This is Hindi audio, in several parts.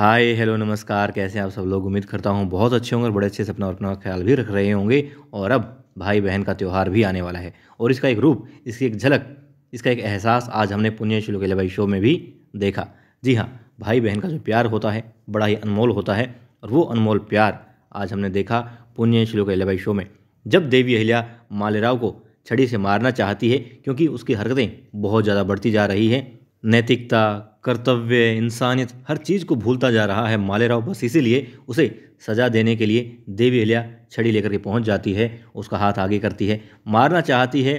हाय हेलो नमस्कार कैसे हैं आप सब लोग उम्मीद करता हूँ बहुत अच्छे होंगे और बड़े अच्छे से अपना और अपना ख्याल भी रख रहे होंगे और अब भाई बहन का त्यौहार भी आने वाला है और इसका एक रूप इसकी एक झलक इसका एक एहसास आज हमने पुण्य शिलो के भाई शो में भी देखा जी हाँ भाई बहन का जो प्यार होता है बड़ा ही अनमोल होता है और वो अनमोल प्यार आज हमने देखा पुण्य शिलो के भाई शो में जब देवी अहिल्या मालेराव को छड़ी से मारना चाहती है क्योंकि उसकी हरकतें बहुत ज़्यादा बढ़ती जा रही हैं नैतिकता कर्तव्य इंसानियत हर चीज़ को भूलता जा रहा है मालेराव बस इसीलिए उसे सजा देने के लिए देवी अहल्या छड़ी लेकर के पहुंच जाती है उसका हाथ आगे करती है मारना चाहती है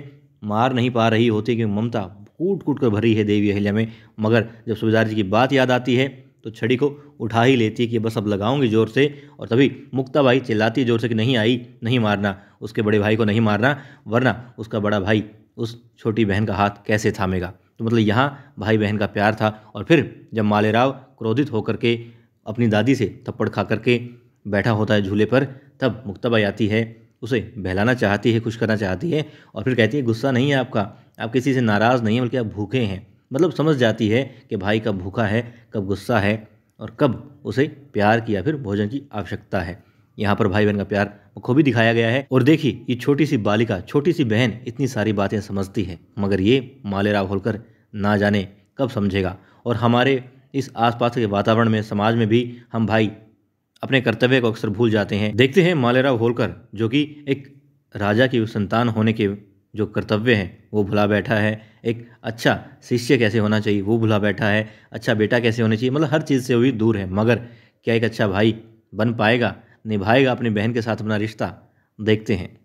मार नहीं पा रही होती क्योंकि ममता कूट कूट कर भरी है देवी अहल्या में मगर जब सुबेदार जी की बात याद आती है तो छड़ी को उठा ही लेती है कि बस अब लगाऊंगी जोर से और तभी मुक्ताबाई चिल्लाती जोर से कि नहीं आई नहीं मारना उसके बड़े भाई को नहीं मारना वरना उसका बड़ा भाई उस छोटी बहन का हाथ कैसे थामेगा तो मतलब यहाँ भाई बहन का प्यार था और फिर जब मालेराव क्रोधित होकर के अपनी दादी से थप्पड़ खा करके बैठा होता है झूले पर तब मुक्तबाई आती है उसे बहलाना चाहती है खुश करना चाहती है और फिर कहती है गुस्सा नहीं है आपका आप किसी से नाराज़ नहीं हैं बल्कि आप भूखे हैं मतलब समझ जाती है कि भाई कब भूखा है कब गुस्सा है और कब उसे प्यार की या फिर भोजन की आवश्यकता है यहाँ पर भाई बहन का प्यार खूबी दिखाया गया है और देखिए ये छोटी सी बालिका छोटी सी बहन इतनी सारी बातें समझती है मगर ये मालेराव होलकर ना जाने कब समझेगा और हमारे इस आसपास के वातावरण में समाज में भी हम भाई अपने कर्तव्य को अक्सर भूल जाते हैं देखते हैं मालेराव होलकर जो कि एक राजा की संतान होने के जो कर्तव्य हैं वो भुला बैठा है एक अच्छा शिष्य कैसे होना चाहिए वो भुला बैठा है अच्छा बेटा कैसे होना चाहिए मतलब हर चीज़ से वो दूर है मगर क्या एक अच्छा भाई बन पाएगा निभाएगा अपनी बहन के साथ अपना रिश्ता देखते हैं